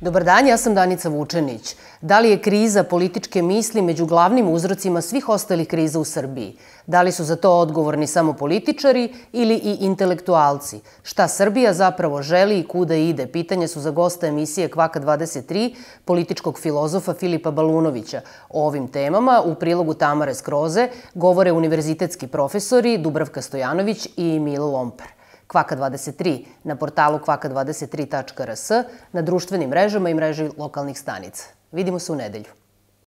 Dobar dan, ja sam Danica Vučenić. Da li je kriza političke misli među glavnim uzrocima svih ostalih kriza u Srbiji? Da li su za to odgovorni samo političari ili i intelektualci? Šta Srbija zapravo želi i kuda ide? Pitanje su za gosta emisije Kvaka 23, političkog filozofa Filipa Balunovića. O ovim temama u prilogu Tamare Skroze govore univerzitetski profesori Dubravka Stojanović i Milo Lompar. Kvaka 23 na portalu kvaka23.rs, na društvenim mrežama i mreži lokalnih stanica. Vidimo se u nedelju.